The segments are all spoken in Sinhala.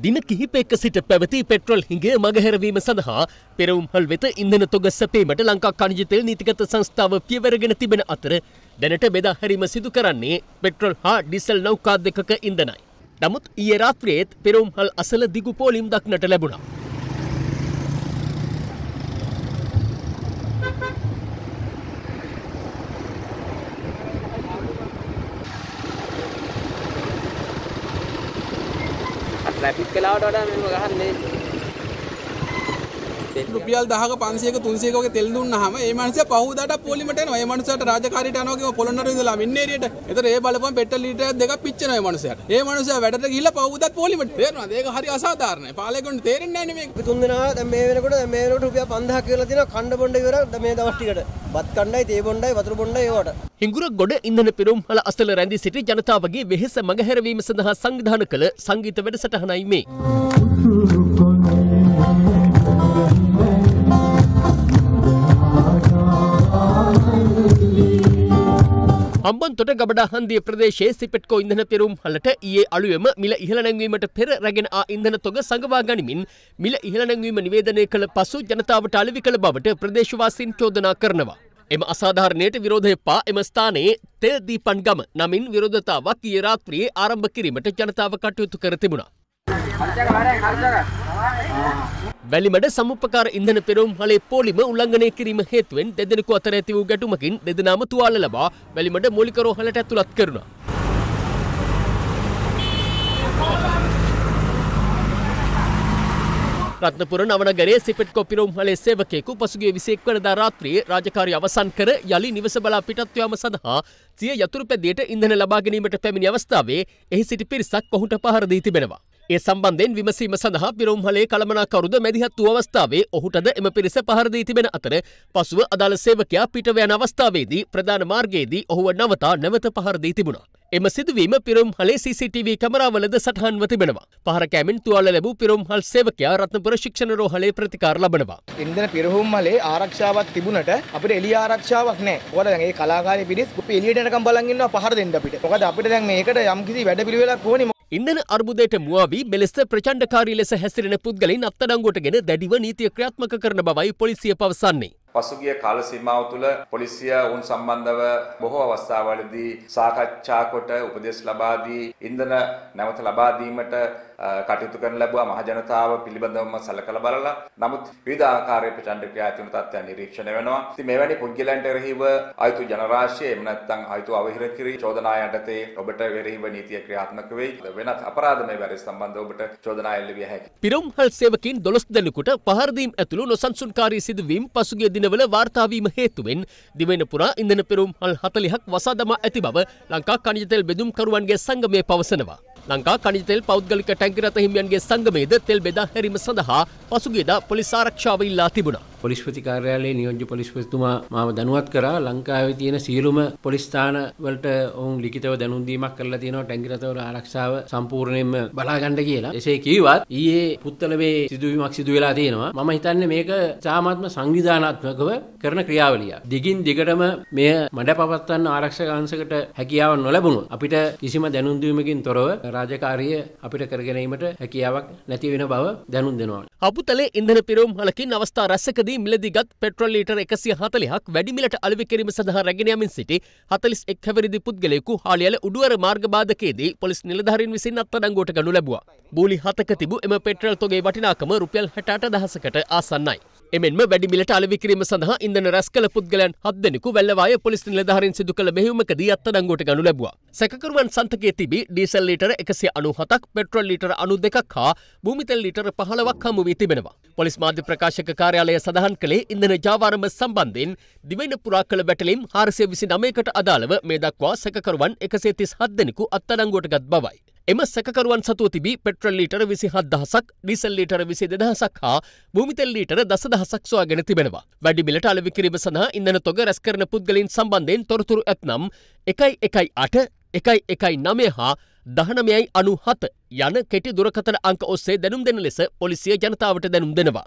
දින කිහිපයක සිට පැවති පෙට්‍රල් හිගේ මගහැරවීම සඳහා පෙරවුම්හල් වෙත ඉන්දන තොග සැපීමට ලංකා කණජිතෙල් නීතිගත සංස්ථාව පියවරගෙන තිබෙන අතර දැනට බෙදා හැරීම සිදු කරන්නේ පෙට්‍රල් හා ඩිසල් නෞකා දෙකක ඉඳනයි. නමුත් ඊයේ රාත්‍රියේත් පෙරවුම්හල් අසල දිගු පෝලිම් දක්නට ලැබුණා. රැපිඩ් කලාවට වඩා මෙහෙම ගහන්නේ රුපියල් 10ක 500ක 300ක වගේ තෙල් දුන්නාම ඒ මනුස්සයා පහුවදාට පොලිමට යනවා. ඒ මනුස්සයාට රාජකාරියට යනවා කිව්ව පොළොන්නරුව ඉඳලා මින්නේරියට. ඒතර ඒ බලපන් පෙට්‍රල් ලීටරයක් දෙකක් පිච්චෙනවා ඒ මනුස්සයාට. ඒ මනුස්සයා වැඩට ගිහිල්ලා පහුවදාට පොලිමට තේරෙනවද? ඒක හරි අසාධාරණයි. පාලකයන්ට තේරෙන්නේ නැහැ නේ මේක. තුන් දෙනා දැන් මේ වෙනකොට දැන් මේ වෙනකොට රුපියල් 5000ක් කියලා දෙනවා කණ්ඩ බොණ්ඩ ඉවරක් මේ දවස් ටිකට. බත් කණ්ඩායි තේ බොණ්ඩයි වතුර බොණ්ඩයි ඒවට. හිංගුර ගොඩ ඉන්ධන පෙරුම් හල අසල රැඳී සිටි ජනතාවගේ වෙහෙස මගහැරවීම සඳහා සංවිධාන කළ සංගීත වැඩසටහනයි මේ. හම්බන්තොට ගබඩා හන්දිය ප්‍රදේශයේ සිපෙට්කෝ ඉඳන පෙරුම් හලට ඒ අලුවම මිල ඉහළ නැංවීමට පෙර රැගෙන ආ ඉන්දන තොග සඟවා ගනිමින් මිල ඉහළ නැංවීම නිවේදනය කළ පසු ජනතාවට අලවි කළ බවට ප්‍රදේශවාසීන් චෝදනා කරනවා. එම අසාධාරණයට විරෝධය පා එම ස්ථානයේ තෙල් දීපන් ගම නමින් විරෝධතාවක් ඊරාත්‍රියේ ආරම්භ කිරීමට ජනතාව කටයුතු කර තිබුණා. වැලිමඩ සමුපකාර ඉන්ධන පෙරවුම් හලේ පෝලිම උල්ලංඝනය කිරීම හේතුවෙන් දෙදෙනෙකු අතර ඇති වූ ගැටුමකින් දෙදෙනාම තුවාල ලබා වැලිමඩ මූලික රෝහලට ඇතුළත් කරනවා. රත්නපුර නවනගරේ සිපෙට් කොපිරෝම් හලේ සේවකයෙකු පසුගිය 21 වෙනිදා රාත්‍රියේ රාජකාරි අවසන් කර යලි නිවස බලා පිටත් යාම සඳහා සිය යතුරු පැදියට ඉන්ධන ලබා ගැනීමට පැමිණි අවස්ථාවේ එහි සිටි පිරිසක් ඔහුට පහර දී තිබෙනවා. ඒ සම්බන්ධෙන් විමසීම සඳහා පිරුම්හලේ කළමනාකරුද මැදිහත් වූ අවස්ථාවේ ඔහුටද එම පිරිස පහරදී තිබෙන අතර පසුව අදාළ සේවකයා පිටව යන අවස්ථාවේදී ප්‍රධාන මාර්ගයේදී ඔහුව නවතා නැවත පහරදී තිබුණා. එම සිදුවීම පිරුම්හලේ CCTV කමරාවලද සටහන්ව තිබෙනවා. පහර කෑමෙන් තුවාල ලැබූ පිරුම්හල් සේවකයා රත්නපුර ශික්ෂණ රෝහලේ ප්‍රතිකාර ලබනවා. ඉන්දන පිරුම්හලේ ආරක්ෂාවක් තිබුණට අපිට එළිය ආරක්ෂාවක් නැහැ. ඔයාලා දැන් ඒ කලාකාරී පිරිස් එළියට යනකම් බලන් ඉන්නවා පහර දෙන්න අපිට. මොකද අපිට දැන් මේකට යම්කිසි වැඩපිළිවෙලක් ඕනේ. ඉන්ධන අර්බුදයට මුවාවී මෙලෙස ප්‍රචණ්ඩකාරී ලෙස හැසිරෙන පුද්ගලයින් අත්අඩංගුවට ගෙන දැඩිව නීතිය ක්‍රියාත්මක කරන බවයි පොලිසිය පවසන්නේ. පසුගිය කාල සීමාව තුළ පොලිසිය වුන් සම්බන්ධව බොහෝ අවස්ථාවලදී සාකච්ඡා කොට උපදෙස් ලබා දී ඉන්ධන නැවත ලබා දීමට කටයුතු කරන ලැබුවා මහජනතාව පිළිබඳවම සලකලා බලලා නමුත් විවිධ ආකාරයේ ප්‍රචණ්ඩ ක්‍රියා ඇතිවන තත්ත්වයන් නිරීක්ෂණය වෙනවා. ඉතින් මෙවැනි පුද්ගලයන්ට එරෙහිව අයුතු ජනරාශිය එහෙම නැත්නම් අයුතු අවහිර කිරී චෝදනා යටතේ ඔබට එරෙහිව නීතිය ක්‍රියාත්මක වෙයි. වෙනත් අපරාධමය වැරදි සම්බන්ධව ඔබට චෝදනා එල්ල විය හැකියි. පිරුම්හල් සේවකයන් 12 දෙනෙකුට පහර දීම් ඇතුළු නොසන්සුන්කාරී සිදුවීම් පසුගිය දිනවල වාර්තාාවීම හේතුවෙන් දිවෙන පුරා ඉඳන පෙරුම් හල් හතලිහක් වසාදම ඇති බව ලංකා කනිජතෙල් බෙදුම්කරුවන්ගේ සංගමය පවසනවා. ලංකා කනිතෙල් පෞද්ගලික ටැංගිරත හිමියන්ගේ සංගමේද තෙල් බෙදා හැරීම සඳහා පසුගේදා පොලිසාරක්ෂාව ඉල්ලා තිබුණා. පොලිස්පති කාර්යාලයේ නියෝජ්‍ය පොලිස්පතිතුමා මාව දැනුවත් කරා ලංකාවේ තියෙන සියලුම පොලිස් ස්ථාන වලට ඔවුන් ලිඛිතව දැනුම් දීමක් කරලා තියෙනවා ටැංගි රථවල ආරක්ෂාව සම්පූර්ණයෙන්ම බලා ගන්න කියලා. එසේ කීවත් ඊයේ පුත්තලවේ සිදුවීමක් සිදු වෙලා තියෙනවා. මම හිතන්නේ මේක සාමාත්ම සංවිධානාත්මකව කරන ක්‍රියාවලියක්. දිගින් දිගටම මෙය මඩ පවත්වන්න ආරක්ෂක අංශකට හැකියාව නොලැබුණොත් අපිට කිසිම දැනුම් දීමකින් තොරව රාජකාරිය අපිට කරගෙනීමට හැකියාවක් නැති වෙන බව දැනුම් දෙනවා. අපුතලේ ඉන්ධන පිරවුම් හලකින් අවස්ථා රැසකදී අවස්ථාවලදී මිලදිගත් පෙට්‍රල් ලීටර් එකසිය හතලිහක් වැඩිමිලට අලෙවි කිරීම සඳහා රැගෙනයමින් සිටි හතලිස් එක් හැවිරිදි පුද්ගලයෙකු හාලියල උඩුවර මාර්ගබාධකයේදී පොලිස් නිලධාරීන් විසින් අත්අඩංගුවට ගනු ලැබුවා. බූලි හතක තිබූ එම පෙට්‍රල් තොගේ වටිනාකම රුපියල් හැට අට දහසකට ආසන්නයි. එමෙන්ම වැඩිමිලට අලවිකිරීම සඳහා ඉන්දන රැස් කළ පුද්ගලයන් හත් දෙනෙකු වැල්ලවාය පොලිස් නිලධාරීන් සිදු කළ මෙහෙයුමකදී අත්අඩංගුවට ගනු ලැබුවා. සැකකරුවන් සන්තකයේ තිබී ඩීසල් ලීටර 197ක්, පෙට්‍රල් ලීටර 92ක් හා භූමි තෙල් ලීටර 15ක් හමු වී තිබෙනවා. පොලිස් මාධ්‍ය ප්‍රකාශක කාර්යාලය සඳහන් කළේ ඉන්ධන ජාවාරම සම්බන්ධයෙන් දිවයින පුරා කළ වැටලීම් 429කට අදාළව මේ දක්වා සැකකරුවන් 137 දෙනෙකු අත්අඩංගුවට ගත් බවයි. එම සැකරුවන් සතුව තිබී පෙට්‍රල් ලීටර විසි හත්දහසක් ඩිසල් ලීටර විසි දෙදහසක් හා භූමිතල් ලීටර දස දහසක් සොයාගෙන තිබෙනවා. වැඩි මිලට අලෙවි කිරීම සඳහා ඉන්ධන තොග රැස් කරන පුද්ගලයින් සම්බන්ධයෙන් තොරතුරු ඇත්නම් එකයි එකයි අට එකයි එකයි නමය හා දහනමයයි අනු හත යන කෙටි දුරකතන අංක ඔස්සේ දැනුම් දෙන ලෙස පොලිසිය ජනතාවට දැනුම් දෙනවා.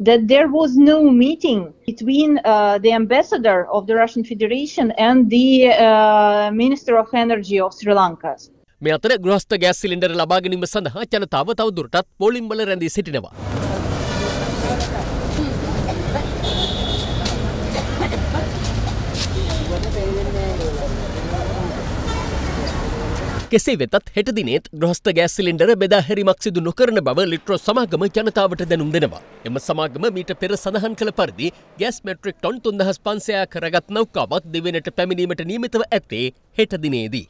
that there was no meeting between uh, the ambassador of the Russian Federation and the uh, Minister of Energy of Sri Lanka. මේ අතර ගෘහස්ත ගෑස් සිලින්ඩර් ලබා ගැනීම සඳහා ජනතාව තවදුරටත් පොලිම්බල රැඳී සිටිනවා. කෙසේ වෙතත් හෙට දිනේත් ග්‍රහස්ත ගෑස් සිලින්ඩර බෙදා හැරීමක් සිදු නොකරන බව ලිට්‍රෝ සමාගම ජනතාවට දැනුම් දෙනවා. එම සමාගම මීට පෙර සඳහන් කළ පරිදි ගෑස් මෙට්‍රික් ටොන් 3500 කරගත් නෞකාවත් දෙවෙනට පැමිණීමට නියමිතව ඇත්තේ හෙට දිනේදී.